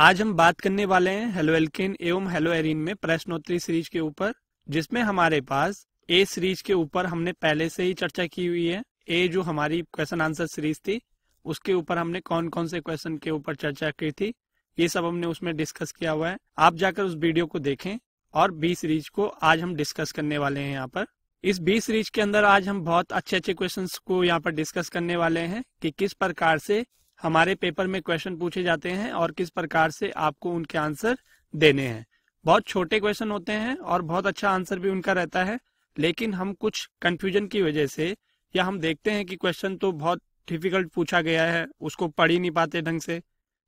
आज हम बात करने वाले हैं हेलो एल्किन एवं हेलो एरिन में प्रश्नोत्तरी सीरीज के ऊपर जिसमें हमारे पास ए सीरीज के ऊपर हमने पहले से ही चर्चा की हुई है ए जो हमारी क्वेश्चन आंसर सीरीज थी उसके ऊपर हमने कौन कौन से क्वेश्चन के ऊपर चर्चा की थी ये सब हमने उसमें डिस्कस किया हुआ है आप जाकर उस वीडियो को देखें और बी सीरीज को आज हम डिस्कस करने वाले हैं यहाँ पर इस बी सीरीज के अंदर आज हम बहुत अच्छे अच्छे क्वेश्चन को यहाँ पर डिस्कस करने वाले हैं कि किस प्रकार से हमारे पेपर में क्वेश्चन पूछे जाते हैं और किस प्रकार से आपको उनके आंसर देने हैं बहुत छोटे क्वेश्चन होते हैं और बहुत अच्छा आंसर भी उनका रहता है लेकिन हम कुछ कंफ्यूजन की वजह से या हम देखते हैं कि क्वेश्चन तो बहुत डिफिकल्ट पूछा गया है उसको पढ़ ही नहीं पाते ढंग से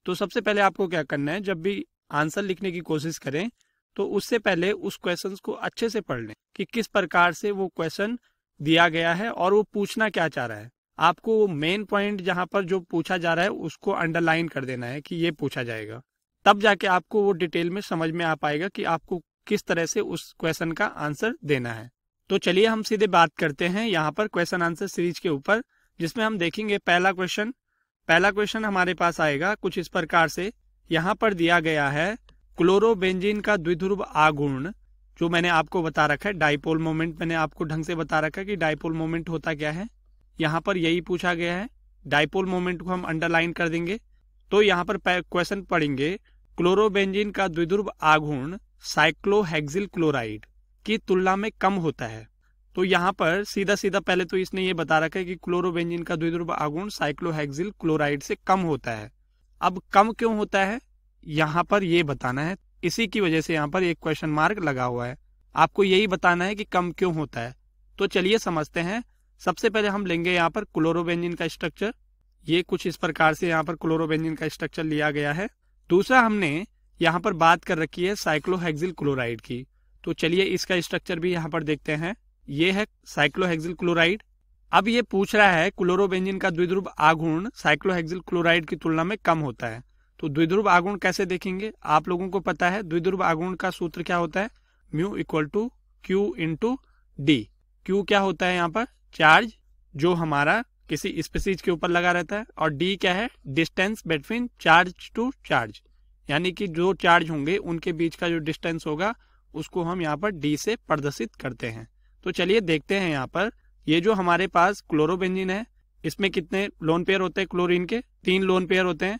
तो सबसे पहले आपको क्या करना है जब भी आंसर लिखने की कोशिश करें तो उससे पहले उस क्वेश्चन को अच्छे से पढ़ लें कि किस प्रकार से वो क्वेश्चन दिया गया है और वो पूछना क्या चाह रहा है आपको वो मेन पॉइंट जहां पर जो पूछा जा रहा है उसको अंडरलाइन कर देना है कि ये पूछा जाएगा तब जाके आपको वो डिटेल में समझ में आ पाएगा कि आपको किस तरह से उस क्वेश्चन का आंसर देना है तो चलिए हम सीधे बात करते हैं यहाँ पर क्वेश्चन आंसर सीरीज के ऊपर जिसमें हम देखेंगे पहला क्वेश्चन पहला क्वेश्चन हमारे पास आएगा कुछ इस प्रकार से यहाँ पर दिया गया है क्लोरोबेंजीन का द्विध्रुव आगुण जो मैंने आपको बता रखा है डाइपोल मोमेंट मैंने आपको ढंग से बता रखा है कि डाइपोल मोमेंट होता क्या है यहाँ पर यही पूछा गया है डाइपोल मोमेंट को हम अंडरलाइन कर देंगे तो यहाँ पर क्वेश्चन पढ़ेंगे क्लोरोबेंजीन का द्विध्रुव आघूर्ण साइक्लोहेक्सिल क्लोराइड की तुलना में कम होता है तो यहाँ पर सीधा सीधा पहले तो इसने ये बता रखा है कि क्लोरोबेंजीन का द्विध्रुव आगुण साइक्लोहेक्सिल क्लोराइड से कम होता है अब कम क्यों होता है यहाँ पर ये बताना है इसी की वजह से यहाँ पर एक क्वेश्चन मार्क लगा हुआ है आपको यही बताना है कि कम क्यों होता है तो चलिए समझते हैं सबसे पहले हम लेंगे यहाँ पर क्लोरोबेंजिन का स्ट्रक्चर ये कुछ इस प्रकार से यहाँ पर क्लोरोबेंजिन का स्ट्रक्चर लिया गया है दूसरा हमने यहाँ पर बात कर रखी है साइक्लोहेक्सिल क्लोराइड की तो चलिए इसका स्ट्रक्चर भी यहाँ पर देखते हैं ये है साइक्लोहेक्सिल क्लोराइड अब ये पूछ रहा है क्लोरोबेंजिन का द्विध्रुव आगुण साइक्लोहेक्सिल क्लोराइड की तुलना में कम होता है तो द्विध्रुव आगुण कैसे देखेंगे आप लोगों को पता है द्विध्रुव आगुण का सूत्र क्या होता है mu equal to q into d q क्या होता है यहाँ पर चार्ज जो हमारा किसी स्पेसीज के ऊपर लगा रहता है और डी क्या है distance between charge to charge यानी कि जो चार्ज होंगे उनके बीच का जो डिस्टेंस होगा उसको हम यहाँ पर डी से प्रदर्शित करते हैं तो चलिए देखते हैं यहाँ पर ये जो हमारे पास क्लोरोबेंजिन है इसमें कितने लोन पेयर होते हैं क्लोरीन के तीन लोन पेयर होते हैं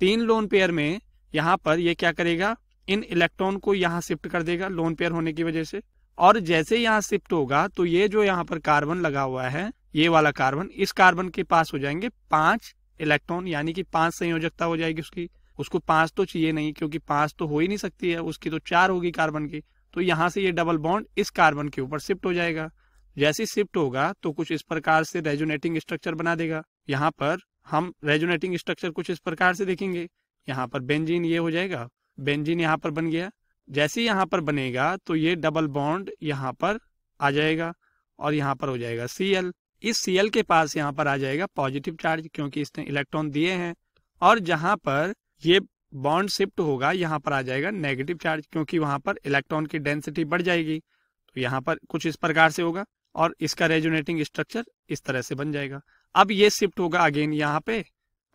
तीन लोन पेयर में यहाँ पर ये क्या करेगा इन इलेक्ट्रॉन को यहाँ शिफ्ट कर देगा लोन पेयर होने की वजह से और जैसे यहाँ शिफ्ट होगा तो ये जो यहाँ पर कार्बन लगा हुआ है ये वाला कार्बन इस कार्बन के पास हो जाएंगे पांच इलेक्ट्रॉन यानी कि पांच संयोजकता हो जाएगी उसकी उसको पांच तो चाहिए नहीं क्योंकि पांच तो हो ही नहीं सकती है उसकी तो चार होगी कार्बन की तो यहाँ से ये डबल बॉन्ड इस कार्बन के ऊपर शिफ्ट हो जाएगा जैसे शिफ्ट होगा तो कुछ इस प्रकार से रेजुनेटिंग स्ट्रक्चर बना देगा यहाँ पर हम रेजुनेटिंग स्ट्रक्चर कुछ इस प्रकार से देखेंगे यहाँ पर बेंजीन ये हो जाएगा बेंजीन यहाँ पर बन गया जैसे ही यहाँ पर बनेगा तो ये डबल बॉन्ड यहाँ पर आ जाएगा और यहाँ पर हो जाएगा सी इस सी के पास यहाँ पर आ जाएगा पॉजिटिव चार्ज क्योंकि इसने इलेक्ट्रॉन दिए हैं और जहाँ पर ये बॉन्ड शिफ्ट होगा यहाँ पर आ जाएगा नेगेटिव चार्ज क्योंकि वहाँ पर इलेक्ट्रॉन की डेंसिटी बढ़ जाएगी तो यहाँ पर कुछ इस प्रकार से होगा और इसका रेजोनेटिंग स्ट्रक्चर इस तरह से बन जाएगा अब ये शिफ्ट होगा अगेन यहाँ पे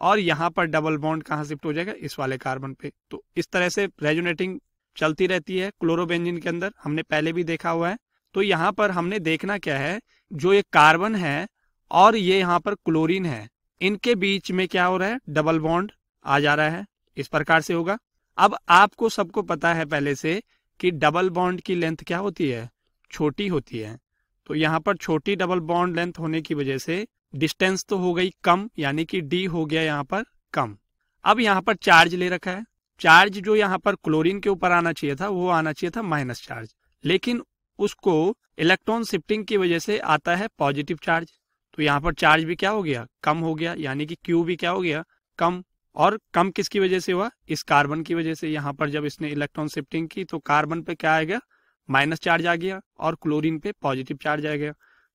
और यहाँ पर डबल बॉन्ड कहाँ शिफ्ट हो जाएगा इस वाले कार्बन पे तो इस तरह से रेजोनेटिंग चलती रहती है क्लोरोबेंजिन के अंदर हमने पहले भी देखा हुआ है तो यहाँ पर हमने देखना क्या है जो ये कार्बन है और ये यहाँ पर क्लोरीन है इनके बीच में क्या हो रहा है डबल बॉन्ड आ जा रहा है इस प्रकार से होगा अब आपको सबको पता है पहले से कि डबल बॉन्ड की लेंथ क्या होती है छोटी होती है तो यहाँ पर छोटी डबल बॉन्ड लेंथ होने की वजह से डिस्टेंस तो हो गई कम यानी कि डी हो गया यहाँ पर कम अब यहाँ पर चार्ज ले रखा है चार्ज जो यहाँ पर क्लोरीन के ऊपर आना चाहिए था वो आना चाहिए था माइनस चार्ज लेकिन उसको इलेक्ट्रॉन शिफ्टिंग की वजह से आता है पॉजिटिव चार्ज तो यहाँ पर चार्ज भी क्या हो गया कम हो गया यानी कि क्यू भी क्या हो गया कम और कम किसकी वजह से हुआ इस कार्बन की वजह से यहाँ पर जब इसने इलेक्ट्रॉन शिफ्टिंग की तो कार्बन पे क्या आएगा माइनस चार्ज आ गया और क्लोरीन पे पॉजिटिव चार्ज आ गया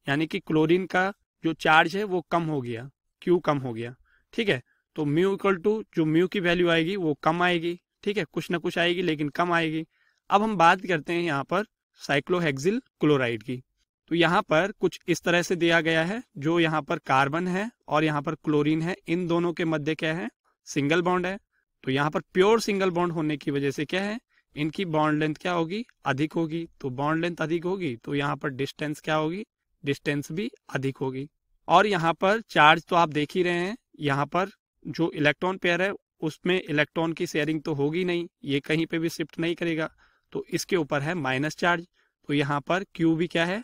यानी कि क्लोरीन का जो चार्ज है वो कम हो गया क्यू कम हो गया ठीक है तो म्यू इक्वल टू जो म्यू की वैल्यू आएगी वो कम आएगी ठीक है कुछ ना कुछ आएगी लेकिन कम आएगी अब हम बात करते हैं यहाँ पर साइक्लोहेक्सिल क्लोराइड की तो यहाँ पर कुछ इस तरह से दिया गया है जो यहाँ पर कार्बन है और यहाँ पर क्लोरीन है इन दोनों के मध्य क्या है सिंगल बॉन्ड है तो यहाँ पर प्योर सिंगल बॉन्ड होने की वजह से क्या है इनकी बॉन्ड लेंथ क्या होगी अधिक होगी तो बॉन्ड लेंथ अधिक होगी तो यहाँ पर डिस्टेंस क्या होगी डिस्टेंस भी अधिक होगी और यहाँ पर चार्ज तो आप देख ही रहे हैं यहाँ पर जो इलेक्ट्रॉन पेयर है उसमें इलेक्ट्रॉन की शेयरिंग तो होगी नहीं ये कहीं पे भी शिफ्ट नहीं करेगा तो इसके ऊपर है माइनस चार्ज तो यहाँ पर क्यू भी क्या है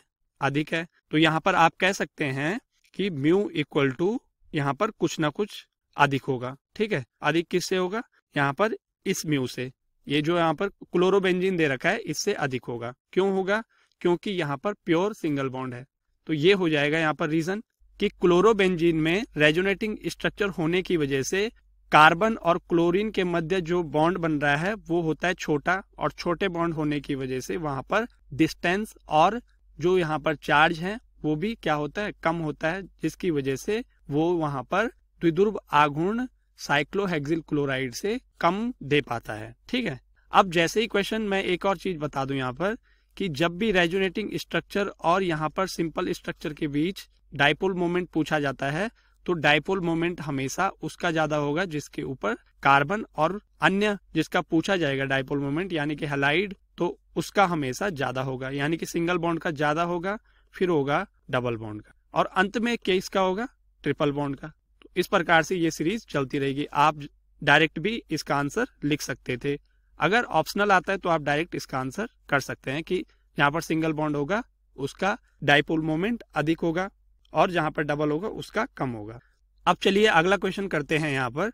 अधिक है तो यहाँ पर आप कह सकते हैं कि म्यू इक्वल टू यहाँ पर कुछ ना कुछ अधिक होगा ठीक है अधिक किससे होगा यहाँ पर इस म्यू से ये जो यहाँ पर क्लोरोबेंजीन दे रखा है इससे अधिक होगा क्यों होगा क्योंकि यहाँ पर प्योर सिंगल बॉन्ड है तो ये हो जाएगा यहाँ पर रीजन कि क्लोरोबेंजीन में रेजोनेटिंग स्ट्रक्चर होने की वजह से कार्बन और क्लोरीन के मध्य जो बॉन्ड बन रहा है वो होता है छोटा और छोटे बॉन्ड होने की वजह से वहां पर डिस्टेंस और जो यहाँ पर चार्ज है वो भी क्या होता है कम होता है जिसकी वजह से वो वहां पर द्विध्रुव आघूर्ण साइक्लोहेक्सिल क्लोराइड से कम दे पाता है ठीक है अब जैसे ही क्वेश्चन मैं एक और चीज बता दू यहाँ पर कि जब भी रेजोनेटिंग स्ट्रक्चर और यहाँ पर सिंपल स्ट्रक्चर के बीच डायपोल मोमेंट पूछा जाता है तो डायपोल मोमेंट हमेशा उसका ज्यादा होगा जिसके ऊपर कार्बन और अन्य जिसका पूछा जाएगा डायपोल मोमेंट यानी कि हेलाइड तो उसका हमेशा ज्यादा होगा यानी कि सिंगल बॉन्ड का ज्यादा होगा फिर होगा डबल बॉन्ड का और अंत में केस का होगा ट्रिपल बॉन्ड का तो इस प्रकार से ये सीरीज चलती रहेगी आप डायरेक्ट भी इसका आंसर लिख सकते थे अगर ऑप्शनल आता है तो आप डायरेक्ट इसका आंसर कर सकते हैं कि यहाँ पर सिंगल बॉन्ड होगा उसका डायपोल मोमेंट अधिक होगा और जहां पर डबल होगा उसका कम होगा अब चलिए अगला क्वेश्चन करते हैं यहाँ पर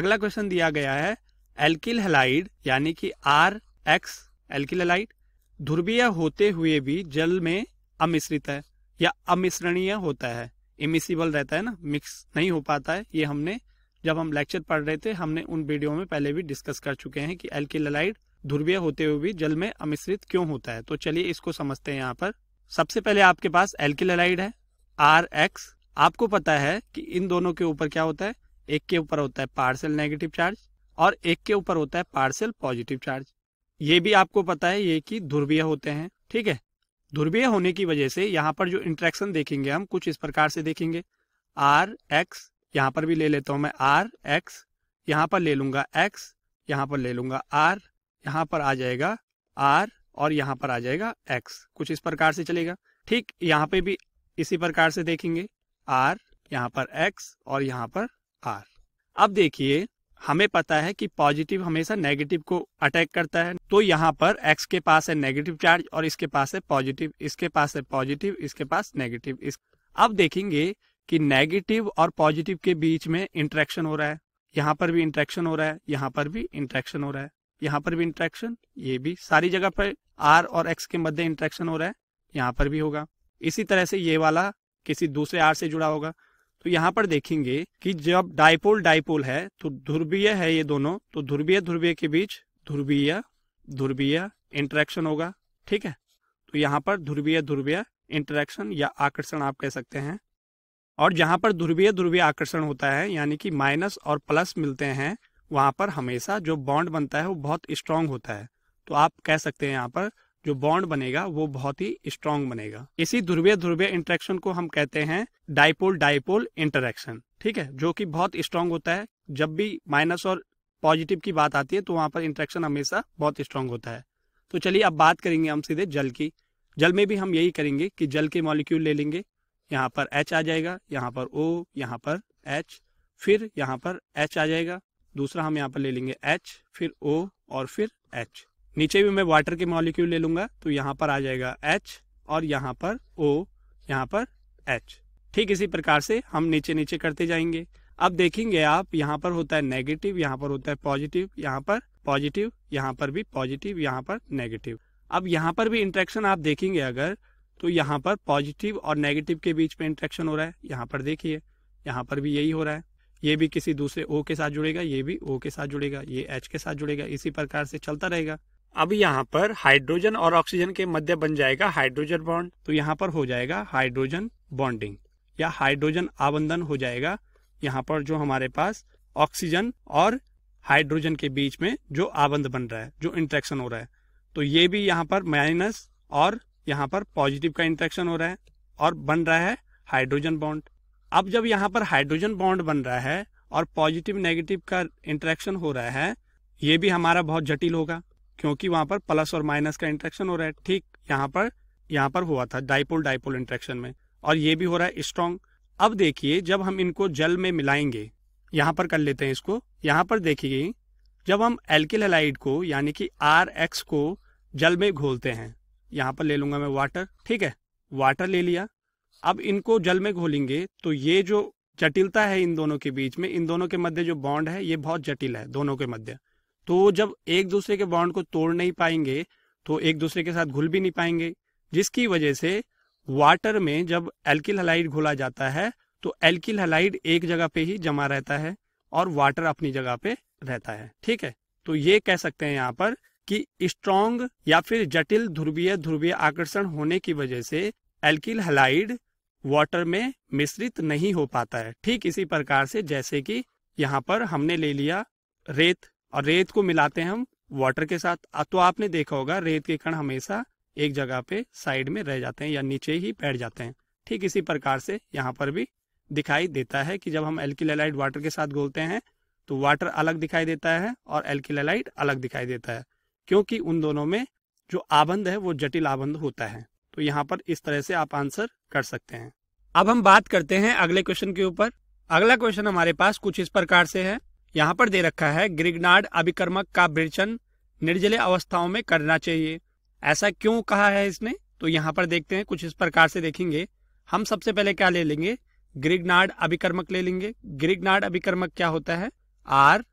अगला क्वेश्चन दिया गया है एल्किल हेलाइड यानी कि आर एक्स एल्किल हेलाइड ध्रुवीय होते हुए भी जल में अमिश्रित है या अमिश्रणीय होता है इमिसिबल रहता है ना मिक्स नहीं हो पाता है ये हमने जब हम लेक्चर पढ़ रहे थे हमने उन वीडियो में पहले भी डिस्कस कर चुके हैं कि एल्किलाइड ध्रुवीय होते हुए भी जल में अमिश्रित क्यों होता है तो चलिए इसको समझते हैं यहाँ पर सबसे पहले आपके पास एल्किलाइड है आर एक्स आपको पता है कि इन दोनों के ऊपर क्या होता है एक के ऊपर होता है पार्सल नेगेटिव चार्ज और एक के ऊपर होता है पार्सल पॉजिटिव चार्ज ये भी आपको पता है ये कि ध्रुवीय होते हैं ठीक है ध्रुवीय होने की वजह से यहाँ पर जो इंट्रैक्शन देखेंगे हम कुछ इस प्रकार से देखेंगे आर एक्स यहाँ पर भी ले लेता हूँ मैं आर एक्स यहाँ पर ले लूंगा एक्स यहाँ पर ले लूंगा आर यहाँ पर आ जाएगा आर और यहाँ पर आ जाएगा एक्स कुछ इस प्रकार से चलेगा ठीक यहाँ पे भी इसी प्रकार से देखेंगे आर यहाँ पर एक्स और यहाँ पर आर अब देखिए हमें पता है कि पॉजिटिव हमेशा नेगेटिव को अटैक करता है तो यहाँ पर एक्स के पास है नेगेटिव चार्ज और इसके पास है पॉजिटिव इसके पास है पॉजिटिव इसके पास नेगेटिव इस अब देखेंगे कि नेगेटिव और पॉजिटिव के बीच में इंट्रैक्शन हो रहा है यहाँ पर भी इंट्रैक्शन हो रहा है यहाँ पर भी इंट्रैक्शन हो रहा है यहाँ पर भी इंट्रैक्शन ये भी सारी जगह पर आर और एक्स के मध्य इंट्रैक्शन हो रहा है यहाँ पर भी होगा इसी तरह से ये वाला किसी दूसरे आर से जुड़ा होगा तो यहाँ पर देखेंगे कि जब डायपोल डाइपोल है तो ध्रुवीय है ये दोनों तो ध्रुवीय ध्रुवीय के बीच ध्रुवीय ध्रुवीय इंटरेक्शन होगा ठीक है तो यहाँ पर ध्रुवीय ध्रुवीय इंटरेक्शन या आकर्षण आप कह सकते हैं और जहां पर ध्रुवीय ध्रुवीय आकर्षण होता है यानी कि माइनस और प्लस मिलते हैं वहां पर हमेशा जो बॉन्ड बनता है वो बहुत स्ट्रांग होता है तो आप कह सकते हैं यहाँ पर जो बॉन्ड बनेगा वो बहुत ही स्ट्रांग बनेगा इसी ध्रुवीय ध्रुवीय इंटरेक्शन को हम कहते हैं डाइपोल डाइपोल इंटरेक्शन ठीक है जो कि बहुत स्ट्रांग होता है जब भी माइनस और पॉजिटिव की बात आती है तो वहां पर इंटरेक्शन हमेशा बहुत स्ट्रांग होता है तो चलिए अब बात करेंगे हम सीधे जल की जल में भी हम यही करेंगे कि जल के मॉलिक्यूल ले लेंगे यहाँ पर एच आ जाएगा यहाँ पर ओ यहाँ पर एच फिर यहाँ पर एच आ जाएगा दूसरा हम यहाँ पर ले लेंगे एच फिर ओ और फिर एच नीचे भी मैं वाटर के मॉलिक्यूल ले लूंगा तो यहाँ पर आ जाएगा एच और यहाँ पर ओ यहाँ पर एच ठीक इसी प्रकार से हम नीचे नीचे करते जाएंगे अब देखेंगे आप यहाँ पर होता है नेगेटिव यहाँ पर होता है पॉजिटिव यहाँ पर पॉजिटिव यहाँ पर भी पॉजिटिव यहाँ पर नेगेटिव अब यहाँ पर भी इंट्रेक्शन आप देखेंगे अगर तो यहाँ पर पॉजिटिव और नेगेटिव के बीच में इंट्रेक्शन हो रहा है यहाँ पर देखिए यहाँ पर भी यही हो रहा है ये भी किसी दूसरे ओ के साथ जुड़ेगा ये भी ओ के साथ जुड़ेगा ये एच के साथ जुड़ेगा इसी प्रकार से चलता रहेगा अब यहाँ पर हाइड्रोजन और ऑक्सीजन के मध्य बन जाएगा हाइड्रोजन बॉन्ड तो यहाँ पर हो जाएगा हाइड्रोजन बॉन्डिंग या हाइड्रोजन आबंधन हो जाएगा यहाँ पर जो हमारे पास ऑक्सीजन और हाइड्रोजन के बीच में जो आबंध बन रहा है जो इंट्रेक्शन हो रहा है तो ये भी यहाँ पर माइनस और यहाँ पर पॉजिटिव का इंट्रेक्शन हो रहा है और बन रहा है हाइड्रोजन बॉन्ड अब जब यहाँ पर हाइड्रोजन बॉन्ड बन रहा है और पॉजिटिव नेगेटिव का इंट्रेक्शन हो रहा है ये भी हमारा बहुत जटिल होगा क्योंकि वहां पर प्लस और माइनस का इंट्रेक्शन हो रहा है ठीक यहाँ पर यहाँ पर हुआ था डाइपोल डाइपोल इंट्रेक्शन में और ये भी हो रहा है स्ट्रॉन्ग अब देखिए जब हम इनको जल में मिलाएंगे यहाँ पर कर लेते हैं इसको यहाँ पर देखिए जब हम एल्किल हेलाइड को यानी कि आर एक्स को जल में घोलते हैं यहाँ पर ले लूंगा मैं वाटर ठीक है वाटर ले लिया अब इनको जल में घोलेंगे तो ये जो जटिलता है इन दोनों के बीच में इन दोनों के मध्य जो बॉन्ड है ये बहुत जटिल है दोनों के मध्य तो जब एक दूसरे के बॉन्ड को तोड़ नहीं पाएंगे तो एक दूसरे के साथ घुल भी नहीं पाएंगे जिसकी वजह से वाटर में जब एल्किल हलाइड घुला जाता है तो एल्किल हलाइड एक जगह पे ही जमा रहता है और वाटर अपनी जगह पे रहता है ठीक है तो ये कह सकते हैं यहाँ पर कि स्ट्रॉन्ग या फिर जटिल ध्रुवीय ध्रुवीय आकर्षण होने की वजह से एल्किल हलाइड वाटर में मिश्रित नहीं हो पाता है ठीक इसी प्रकार से जैसे कि यहाँ पर हमने ले लिया रेत और रेत को मिलाते हैं हम वाटर के साथ तो आपने देखा होगा रेत के कण हमेशा एक जगह पे साइड में रह जाते हैं या नीचे ही बैठ जाते हैं ठीक इसी प्रकार से यहाँ पर भी दिखाई देता है कि जब हम एल्किलेलाइट वाटर के साथ घोलते हैं तो वाटर अलग दिखाई देता है और एल्किलेलाइट अलग दिखाई देता है क्योंकि उन दोनों में जो आबंध है वो जटिल आबंध होता है तो यहाँ पर इस तरह से आप आंसर कर सकते हैं अब हम बात करते हैं अगले क्वेश्चन के ऊपर अगला क्वेश्चन हमारे पास कुछ इस प्रकार से है यहाँ पर दे रखा है ग्रिगनाड अभिक्रमक का विरचन निर्जले अवस्थाओं में करना चाहिए ऐसा क्यों कहा है इसने तो यहाँ पर देखते हैं कुछ इस प्रकार से देखेंगे हम सबसे पहले क्या ले लेंगे ग्रिगनाड अभिक्रमक ले लेंगे ग्रिगनाड अभिक्रमक क्या होता है आर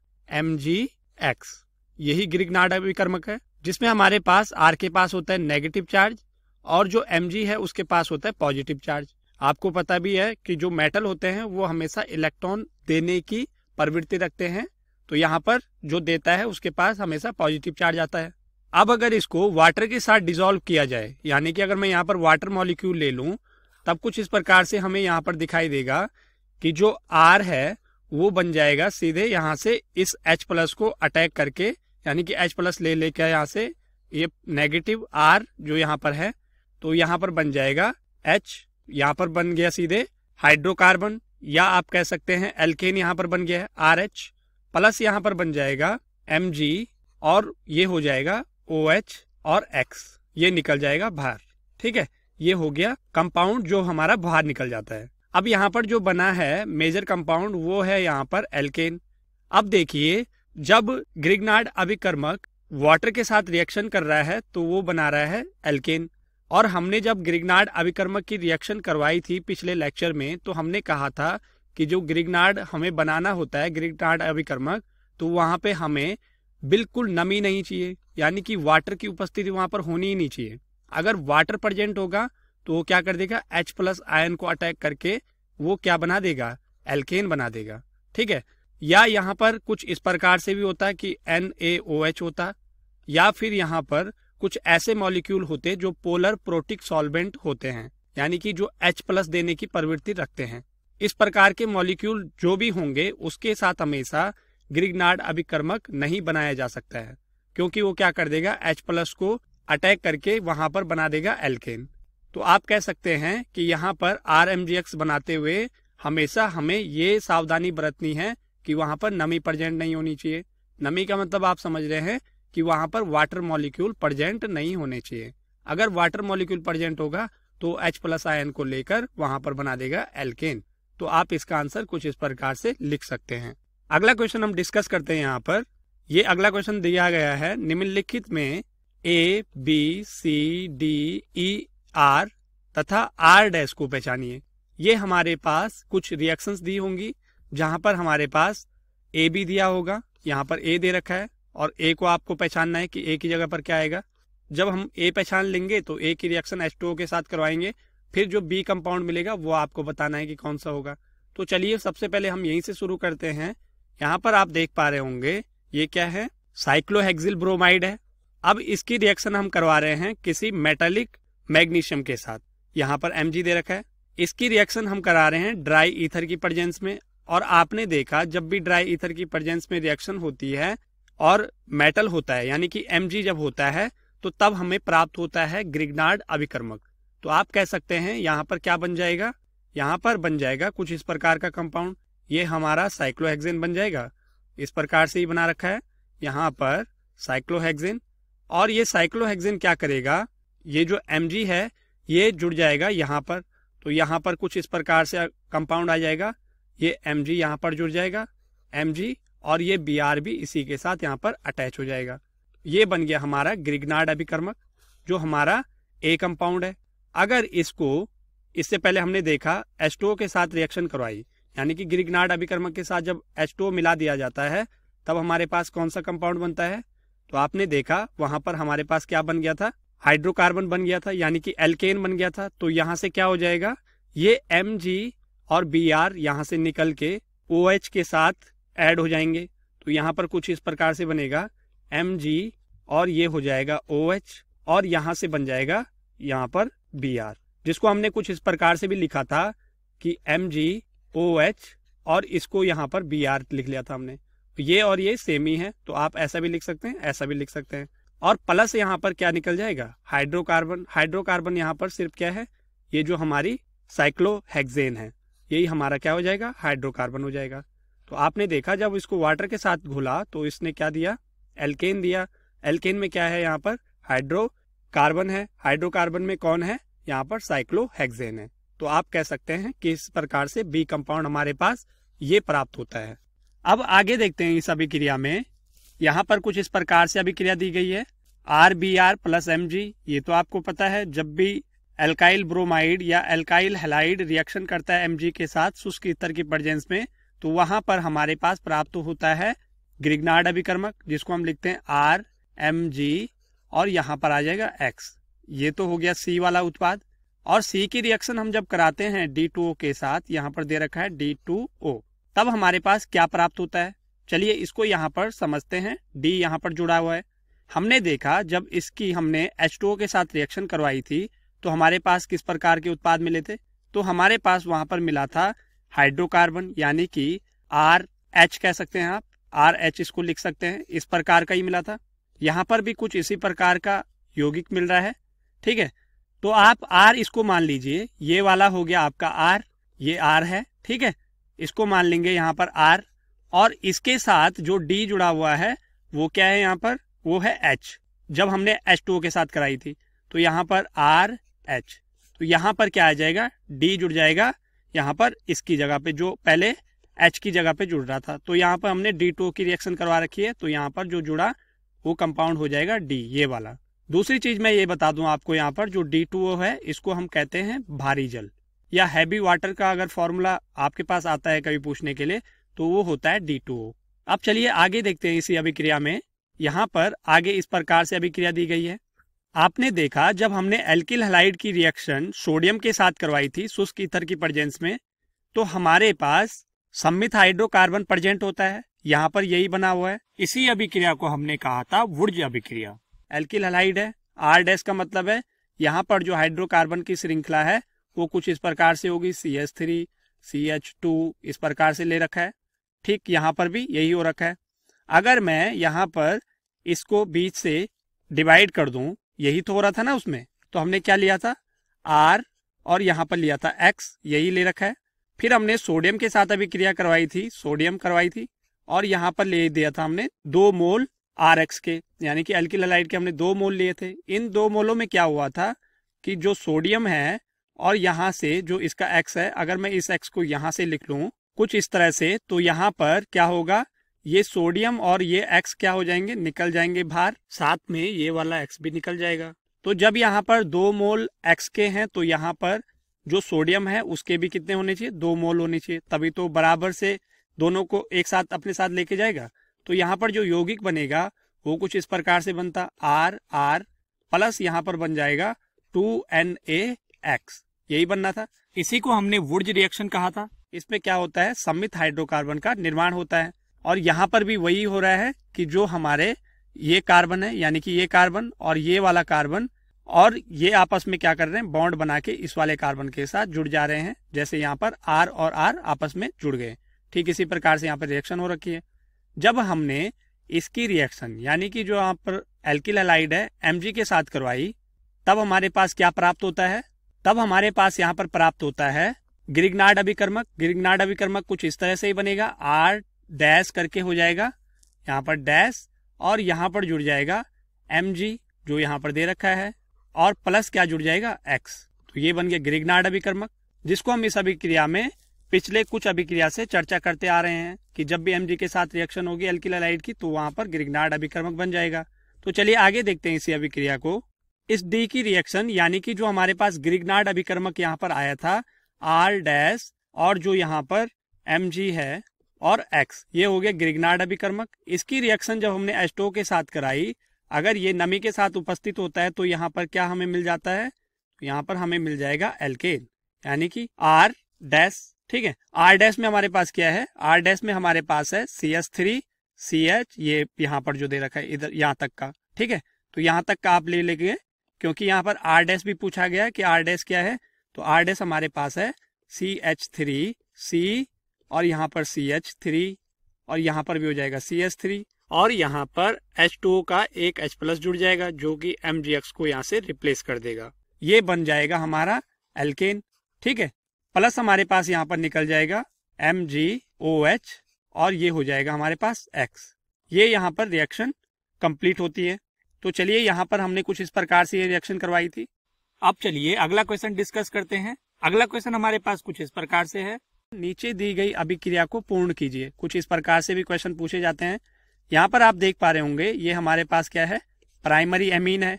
एम जी एक्स यही ग्रिगनाड अभिक्रमक है जिसमें हमारे पास आर के पास होता है नेगेटिव चार्ज और जो एम जी है उसके पास होता है पॉजिटिव चार्ज आपको पता भी है कि जो मेटल होते हैं वो हमेशा इलेक्ट्रॉन देने की प्रवृत्ति रखते हैं तो यहाँ पर जो देता है उसके पास हमेशा पॉजिटिव चार्ज आता है अब अगर इसको वाटर के साथ डिजोल्व किया जाए यानी कि अगर मैं यहाँ पर वाटर मॉलिक्यूल ले लूँ तब कुछ इस प्रकार से हमें यहाँ पर दिखाई देगा कि जो आर है वो बन जाएगा सीधे यहाँ से इस एच प्लस को अटैक करके यानी कि एच प्लस ले लेकर यहाँ से ये नेगेटिव आर जो यहाँ पर है तो यहाँ पर बन जाएगा एच यहाँ पर बन गया सीधे हाइड्रोकार्बन या आप कह सकते हैं एल्केन यहाँ पर बन गया है आर एच प्लस यहाँ पर बन जाएगा एम जी और ये हो जाएगा ओ एच और एक्स ये निकल जाएगा बाहर ठीक है ये हो गया कंपाउंड जो हमारा बाहर निकल जाता है अब यहाँ पर जो बना है मेजर कंपाउंड वो है यहाँ पर एल्केन अब देखिए जब ग्रिगनार्ड अभिकर्मक वाटर के साथ रिएक्शन कर रहा है तो वो बना रहा है एल्केन और हमने जब ग्रिगनाड अभिकर्मक की रिएक्शन करवाई थी पिछले लेक्चर में तो हमने कहा था कि जो ग्रिगनाड हमें बनाना होता है ग्रिगनाड अभिकर्मक तो वहाँ पे हमें बिल्कुल नमी नहीं चाहिए यानी कि वाटर की उपस्थिति वहाँ पर होनी ही नहीं चाहिए अगर वाटर प्रजेंट होगा तो वो क्या कर देगा एच प्लस आयन को अटैक करके वो क्या बना देगा एल्केन बना देगा ठीक है या यहाँ पर कुछ इस प्रकार से भी होता है कि एन ए ओ एच होता या फिर यहाँ पर कुछ ऐसे मॉलिक्यूल होते जो पोलर प्रोटिक सॉल्वेंट होते हैं यानी कि जो H प्लस देने की प्रवृत्ति रखते हैं इस प्रकार के मॉलिक्यूल जो भी होंगे उसके साथ हमेशा ग्रिगनार्ड अभिक्रमक नहीं बनाया जा सकता है क्योंकि वो क्या कर देगा एच प्लस को अटैक करके वहां पर बना देगा एल्केन तो आप कह सकते हैं कि यहाँ पर आर बनाते हुए हमेशा हमें ये सावधानी बरतनी है कि वहां पर नमी प्रजेंट नहीं होनी चाहिए नमी का मतलब आप समझ रहे हैं कि वहां पर वाटर मॉलिक्यूल प्रजेंट नहीं होने चाहिए अगर वाटर मॉलिक्यूल प्रजेंट होगा तो H प्लस आयन को लेकर वहां पर बना देगा एल्केन तो आप इसका आंसर कुछ इस प्रकार से लिख सकते हैं अगला क्वेश्चन हम डिस्कस करते हैं यहाँ पर ये अगला क्वेश्चन दिया गया है निम्नलिखित में A B C D E R तथा आर डैश को पहचानिए ये हमारे पास कुछ रिएक्शंस दी होंगी जहां पर हमारे पास ए बी दिया होगा यहाँ पर ए दे रखा है और ए को आपको पहचानना है कि ए की जगह पर क्या आएगा जब हम ए पहचान लेंगे तो ए की रिएक्शन एच के साथ करवाएंगे फिर जो बी कंपाउंड मिलेगा वो आपको बताना है कि कौन सा होगा तो चलिए सबसे पहले हम यहीं से शुरू करते हैं यहाँ पर आप देख पा रहे होंगे ये क्या है साइक्लोहेक्सिल ब्रोमाइड है अब इसकी रिएक्शन हम करवा रहे हैं किसी मेटालिक मैग्नीशियम के साथ यहाँ पर एम दे रखा है इसकी रिएक्शन हम करा रहे हैं ड्राई ईथर की प्रजेंस में और आपने देखा जब भी ड्राई ईथर की प्रजेंस में रिएक्शन होती है और मेटल होता है यानी कि एम जब होता है तो तब हमें प्राप्त होता है ग्रिगनार्ड अभिक्रमक तो आप कह सकते हैं यहाँ पर क्या बन जाएगा यहाँ पर बन जाएगा कुछ इस प्रकार का कंपाउंड ये हमारा साइक्लोहेक्सेन बन जाएगा इस प्रकार से ही बना रखा है यहाँ पर साइक्लोहेक्सेन और ये साइक्लोहेक्सेन क्या करेगा ये जो एम है ये जुड़ जाएगा यहाँ पर तो यहाँ पर कुछ इस प्रकार से कंपाउंड आ जाएगा ये एम जी यहाँ पर जुड़ जाएगा एम जी और ये बी आर भी इसी के साथ यहाँ पर अटैच हो जाएगा ये बन गया हमारा ग्रिगनार्ड अभिकर्मक जो हमारा ए कंपाउंड है अगर इसको इससे पहले हमने देखा एस्टो के साथ रिएक्शन करवाई यानी कि ग्रिगनार्ड अभिकर्मक के साथ जब एस्टो मिला दिया जाता है तब हमारे पास कौन सा कंपाउंड बनता है तो आपने देखा वहां पर हमारे पास क्या बन गया था हाइड्रोकार्बन बन गया था यानी कि एल्केन बन गया था तो यहाँ से क्या हो जाएगा ये एम और बी आर यहाँ से निकल के ओ OH के साथ ऐड हो जाएंगे तो यहाँ पर कुछ इस प्रकार से बनेगा एम जी और ये हो जाएगा ओ एच और यहाँ से बन जाएगा यहाँ पर बी आर जिसको हमने कुछ इस प्रकार से भी लिखा था कि एम जी ओ एच और इसको यहाँ पर बी आर लिख लिया था हमने तो ये और ये सेम ही है तो आप ऐसा भी लिख सकते हैं ऐसा भी लिख सकते हैं और प्लस यहाँ पर क्या निकल जाएगा हाइड्रोकार्बन हाइड्रोकार्बन यहाँ पर सिर्फ क्या है ये जो हमारी साइक्लोहेक्सेन है यही हमारा क्या हो जाएगा हाइड्रोकार्बन हो जाएगा तो आपने देखा जब इसको वाटर के साथ घुला तो इसने क्या दिया एल्केन दिया एल्केन में क्या है यहाँ पर हाइड्रो कार्बन है हाइड्रोकार्बन में कौन है यहाँ पर साइक्लोहेक्सेन है तो आप कह सकते हैं कि इस प्रकार से बी कंपाउंड हमारे पास ये प्राप्त होता है अब आगे देखते हैं इस अभिक्रिया में यहाँ पर कुछ इस प्रकार से अभिक्रिया दी गई है R B R plus M G ये तो आपको पता है जब भी एल्काइल ब्रोमाइड या एल्काइल हेलाइड रिएक्शन करता है एम जी के साथ शुष्क स्तर की प्रजेंस में तो वहां पर हमारे पास प्राप्त होता है ग्रिग्नार्ड अभिकर्मक जिसको हम लिखते हैं आर एम जी और यहां पर आ जाएगा एक्स ये तो हो गया सी वाला उत्पाद और सी की रिएक्शन हम जब कराते हैं डी टू ओ के साथ यहाँ पर दे रखा है डी टू ओ तब हमारे पास क्या प्राप्त होता है चलिए इसको यहाँ पर समझते हैं डी यहाँ पर जुड़ा हुआ है हमने देखा जब इसकी हमने एच टू ओ के साथ रिएक्शन करवाई थी तो हमारे पास किस प्रकार के उत्पाद मिले थे तो हमारे पास वहां पर मिला था हाइड्रोकार्बन यानी कि आर एच कह सकते हैं आप आर एच इसको लिख सकते हैं इस प्रकार का ही मिला था यहाँ पर भी कुछ इसी प्रकार का यौगिक मिल रहा है ठीक है तो आप आर इसको मान लीजिए ये वाला हो गया आपका आर ये आर है ठीक है इसको मान लेंगे यहाँ पर आर और इसके साथ जो डी जुड़ा हुआ है वो क्या है यहाँ पर वो है एच जब हमने एच टू के साथ कराई थी तो यहाँ पर आर एच तो यहाँ पर क्या आ जाएगा डी जुड़ जाएगा यहाँ पर इसकी जगह पे जो पहले एच की जगह पे जुड़ रहा था तो यहाँ पर हमने डी टू की रिएक्शन करवा रखी है तो यहाँ पर जो जुड़ा वो कंपाउंड हो जाएगा डी ये वाला दूसरी चीज मैं ये बता दूं आपको यहाँ पर जो डी टू है इसको हम कहते हैं भारी जल या हैवी वाटर का अगर फॉर्मूला आपके पास आता है कभी पूछने के लिए तो वो होता है डी अब चलिए आगे देखते हैं इसी अभिक्रिया में यहाँ पर आगे इस प्रकार से अभिक्रिया दी गई है आपने देखा जब हमने एल्किल हलाइड की रिएक्शन सोडियम के साथ करवाई थी शुष्क ईथर की प्रजेंस में तो हमारे पास सम्मित हाइड्रोकार्बन प्रजेंट होता है यहाँ पर यही बना हुआ है इसी अभिक्रिया को हमने कहा था वुर्ज अभिक्रिया एल्किल हलाइड है आर डेस का मतलब है यहाँ पर जो हाइड्रोकार्बन की श्रृंखला है वो कुछ इस प्रकार से होगी C H three C H two इस प्रकार से ले रखा है ठीक यहाँ पर भी यही हो रखा है अगर मैं यहाँ पर इसको बीच से डिवाइड कर दूं यही तो हो रहा था ना उसमें तो हमने क्या लिया था आर और यहाँ पर लिया था एक्स यही ले रखा है फिर हमने सोडियम के साथ अभिक्रिया करवाई थी सोडियम करवाई थी और यहाँ पर ले दिया था हमने दो मोल आर एक्स के यानी कि एल्किल के हमने दो मोल लिए थे इन दो मोलों में क्या हुआ था कि जो सोडियम है और यहाँ से जो इसका एक्स है अगर मैं इस एक्स को यहाँ से लिख लू कुछ इस तरह से तो यहाँ पर क्या होगा ये सोडियम और ये एक्स क्या हो जाएंगे निकल जाएंगे बाहर साथ में ये वाला एक्स भी निकल जाएगा तो जब यहाँ पर दो मोल एक्स के हैं तो यहाँ पर जो सोडियम है उसके भी कितने होने चाहिए दो मोल होने चाहिए तभी तो बराबर से दोनों को एक साथ अपने साथ लेके जाएगा तो यहाँ पर जो यौगिक बनेगा वो कुछ इस प्रकार से बनता आर आर प्लस यहाँ पर बन जाएगा टू एन ए एक्स यही बनना था इसी को हमने वुड्ज रिएक्शन कहा था इसमें क्या होता है सम्मित हाइड्रोकार्बन का निर्माण होता है और यहाँ पर भी वही हो रहा है कि जो हमारे ये कार्बन है यानी कि ये कार्बन और ये वाला कार्बन और ये आपस में क्या कर रहे हैं बॉन्ड बना के इस वाले कार्बन के साथ जुड़ जा रहे हैं जैसे यहाँ पर आर और आर आपस में जुड़ गए ठीक इसी प्रकार से यहाँ पर रिएक्शन हो रखी है जब हमने इसकी रिएक्शन यानी कि जो यहाँ पर एल्किल एलाइड है एम के साथ करवाई तब हमारे पास क्या प्राप्त होता है तब हमारे पास यहाँ पर प्राप्त होता है ग्रिगनाड अभिकर्मक ग्रिगनाड अभिकर्मक कुछ इस तरह से ही बनेगा आर डैश करके हो जाएगा यहाँ पर डैश और यहाँ पर जुड़ जाएगा एम जी जो यहाँ पर दे रखा है और प्लस क्या जुड़ जाएगा एक्स तो ये बन गया ग्रिगनाड अभिक्रमक जिसको हम इस अभिक्रिया में पिछले कुछ अभिक्रिया से चर्चा करते आ रहे हैं कि जब भी एम के साथ रिएक्शन होगी एल्किलाइट की तो वहां पर ग्रिगनाड अभिक्रमक बन जाएगा तो चलिए आगे देखते हैं इसी अभिक्रिया को इस डी की रिएक्शन यानी कि जो हमारे पास ग्रिगनाड अभिक्रमक यहाँ पर आया था आर डैश और जो यहाँ पर एम है और एक्स ये हो गया ग्रिगनाड अभिकर्मक इसकी रिएक्शन जब हमने एस्टो के साथ कराई अगर ये नमी के साथ उपस्थित होता है तो यहाँ पर क्या हमें मिल जाता है तो यहाँ पर हमें मिल जाएगा एल्केन यानी कि आर डैश ठीक है आर डैश में हमारे पास क्या है आर डैश में हमारे पास है C S three C H ये यहाँ पर जो दे रखा है इधर यहाँ तक का ठीक है तो यहाँ तक का आप ले लेंगे क्योंकि यहाँ पर आर डैश भी पूछा गया है कि आर डैश क्या है तो आर डैश हमारे पास है सी एच थ्री सी और यहाँ पर सी एच थ्री और यहाँ पर भी हो जाएगा सी एच थ्री और यहाँ पर एच टू का एक एच प्लस जुड़ जाएगा जो कि एम जी एक्स को यहाँ से रिप्लेस कर देगा ये बन जाएगा हमारा एल्केन ठीक है प्लस हमारे पास यहाँ पर निकल जाएगा एम जी ओ एच और ये हो जाएगा हमारे पास एक्स ये यहाँ पर रिएक्शन कंप्लीट होती है तो चलिए यहाँ पर हमने कुछ इस प्रकार से ये रिएक्शन करवाई थी अब चलिए अगला क्वेश्चन डिस्कस करते हैं अगला क्वेश्चन हमारे पास कुछ इस प्रकार से है नीचे दी गई अभिक्रिया को पूर्ण कीजिए कुछ इस प्रकार से भी क्वेश्चन पूछे जाते हैं यहाँ पर आप देख पा रहे होंगे ये हमारे पास क्या है प्राइमरी एमीन है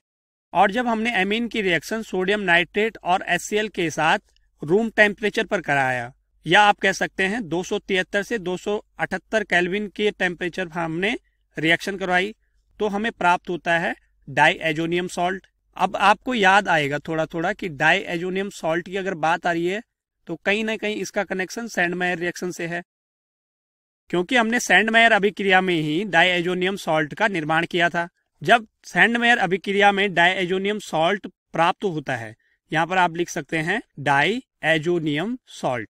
और जब हमने एमीन की रिएक्शन सोडियम नाइट्रेट और एस के साथ रूम टेम्परेचर पर कराया या आप कह सकते हैं दो से दो केल्विन के टेम्परेचर पर हमने रिएक्शन करवाई तो हमें प्राप्त होता है डाई एजोनियम सॉल्ट अब आपको याद आएगा थोड़ा थोड़ा कि डाई एजोनियम सॉल्ट की अगर बात आ रही है तो कहीं ना कहीं इसका कनेक्शन सैंडमायर रिएक्शन से है क्योंकि हमने सैंडमायर अभिक्रिया में ही डायएजोनियम सॉल्ट का निर्माण किया था जब सैंडमेयर अभिक्रिया में डायएजोनियम सॉल्ट प्राप्त होता है यहाँ पर आप लिख सकते हैं डाई एजोनियम सॉल्ट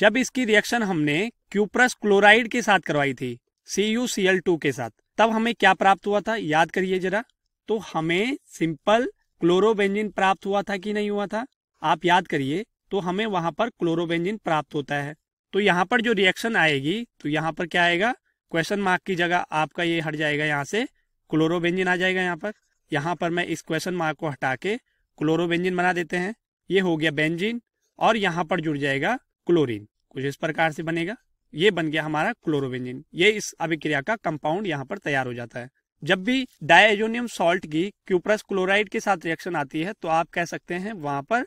जब इसकी रिएक्शन हमने क्यूप्रस क्लोराइड के साथ करवाई थी CuCl2 के साथ तब हमें क्या प्राप्त हुआ था याद करिए जरा तो हमें सिंपल क्लोरोबेंजिन प्राप्त हुआ था कि नहीं हुआ था आप याद करिए तो हमें वहां पर क्लोरोबेंजिन प्राप्त होता है तो यहाँ पर जो रिएक्शन आएगी तो यहाँ पर क्या आएगा क्वेश्चन मार्क की जगह आपका ये हट जाएगा यहाँ से क्लोरोबेंजिन आ जाएगा यहाँ पर यहाँ पर मैं इस क्वेश्चन मार्क को हटा के क्लोरोबेंजिन बना देते हैं ये हो गया बेंजिन और यहाँ पर जुड़ जाएगा क्लोरीन कुछ इस प्रकार से बनेगा ये बन गया हमारा क्लोरोबेंजिन ये इस अभिक्रिया का कंपाउंड यहाँ पर तैयार हो जाता है जब भी डायजोनियम सॉल्ट की क्यूप्रस क्लोराइड के साथ रिएक्शन आती है तो आप कह सकते हैं वहां पर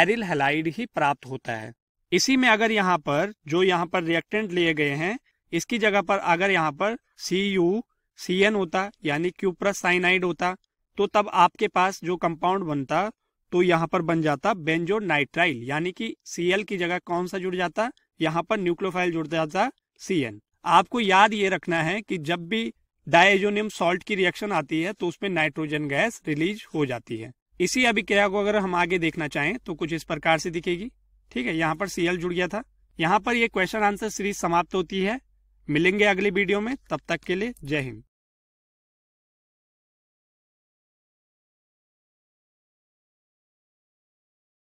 एरिल हेलाइड ही प्राप्त होता है इसी में अगर यहाँ पर जो यहाँ पर रिएक्टेंट लिए गए हैं इसकी जगह पर अगर यहाँ पर सी यू सी एन होता यानी क्यूप्रस साइनाइड होता तो तब आपके पास जो कंपाउंड बनता तो यहाँ पर बन जाता बेंजो नाइट्राइल यानी कि सी एल की जगह कौन सा जुड़ जाता यहाँ पर न्यूक्लोफाइल जुड़ जाता सी एन आपको याद ये रखना है कि जब भी डायजोनियम सॉल्ट की रिएक्शन आती है तो उसमें नाइट्रोजन गैस रिलीज हो जाती है इसी अभिक्रिया को अगर हम आगे देखना चाहें तो कुछ इस प्रकार से दिखेगी ठीक है यहाँ पर सीएल जुड़ गया था यहाँ पर ये क्वेश्चन आंसर सीरीज समाप्त होती है मिलेंगे अगले वीडियो में तब तक के लिए जय हिंद